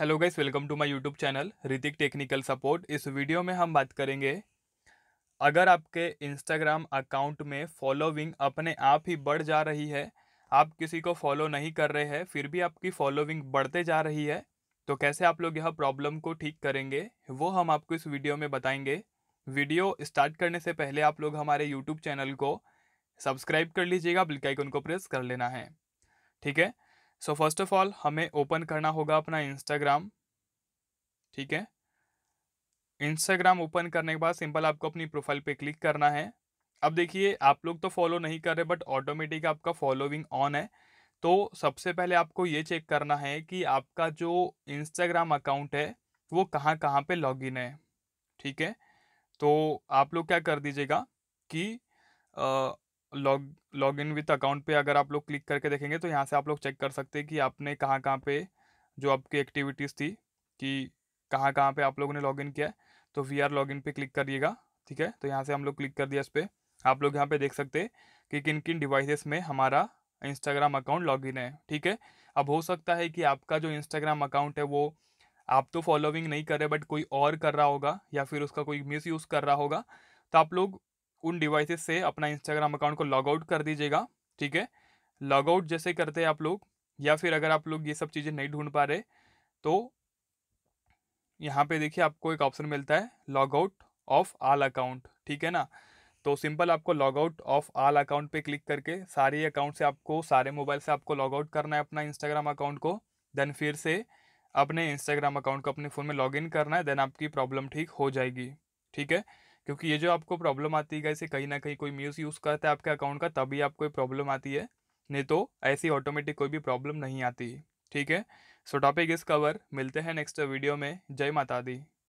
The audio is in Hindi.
hello guys welcome to my YouTube channel Hrithik technical support इस वीडियो में हम बात करेंगे अगर आपके इंस्टाग्राम अकाउंट में फॉलोविंग अपने आप ही बढ़ जा रही है आप किसी को फॉलो नहीं कर रहे हैं फिर भी आपकी फॉलोविंग बढ़ते जा रही है तो कैसे आप लोग यह प्रॉब्लम को ठीक करेंगे वो हम आपको इस वीडियो में बताएंगे वीडियो स्टार्ट करने से पहले आप लोग हमारे यूट्यूब चैनल को सब्सक्राइब कर लीजिएगा बिल्कुल उनको प्रेस कर लेना है ठीक है सो फर्स्ट ऑफ ऑल हमें ओपन करना होगा अपना इंस्टाग्राम ठीक है इंस्टाग्राम ओपन करने के बाद सिंपल आपको अपनी प्रोफाइल पे क्लिक करना है अब देखिए आप लोग तो फॉलो नहीं कर रहे बट ऑटोमेटिक आपका फॉलोविंग ऑन है तो सबसे पहले आपको ये चेक करना है कि आपका जो इंस्टाग्राम अकाउंट है वो कहाँ कहाँ पे लॉग है ठीक है तो आप लोग क्या कर दीजिएगा कि log log in with account पे अगर आप लोग क्लिक करके देखेंगे तो यहाँ से आप लोग चेक कर सकते हैं कि आपने कहाँ कहाँ पे जो आपकी एक्टिविटीज़ थी कि कहाँ कहाँ पे आप लोगों ने लॉगिन किया है तो वी आर लॉगिन पे क्लिक करिएगा ठीक है तो यहाँ से हम लोग क्लिक कर दिया इस पर आप लोग यहाँ पे देख सकते हैं कि किन किन डिवाइसेस में हमारा इंस्टाग्राम अकाउंट लॉगिन है ठीक है अब हो सकता है कि आपका जो इंस्टाग्राम अकाउंट है वो आप तो फॉलोइंग नहीं कर रहे बट कोई और कर रहा होगा या फिर उसका कोई मिस यूज़ कर रहा होगा तो आप लोग उन डिवाइसेस से अपना इंस्टाग्राम अकाउंट को लॉग आउट कर दीजिएगा ठीक है लॉग आउट जैसे करते हैं आप लोग या फिर अगर आप लोग ये सब चीज़ें नहीं ढूंढ पा रहे तो यहाँ पे देखिए आपको एक ऑप्शन मिलता है log out of all account ठीक है ना तो सिंपल आपको log out of all account पे क्लिक करके सारे अकाउंट से आपको सारे मोबाइल से आपको लॉग आउट करना है अपना इंस्टाग्राम अकाउंट को देन फिर से अपने इंस्टाग्राम अकाउंट को अपने फ़ोन में इन करना है देन आपकी प्रॉब्लम ठीक हो जाएगी ठीक है क्योंकि ये जो आपको प्रॉब्लम आती है कैसे कहीं ना कहीं कोई मिस यूज़ करता है आपके अकाउंट का तभी आपको प्रॉब्लम आती है नहीं तो ऐसी ऑटोमेटिक कोई भी प्रॉब्लम नहीं आती ठीक है सो टॉपिक इस कवर मिलते हैं नेक्स्ट वीडियो में जय माता दी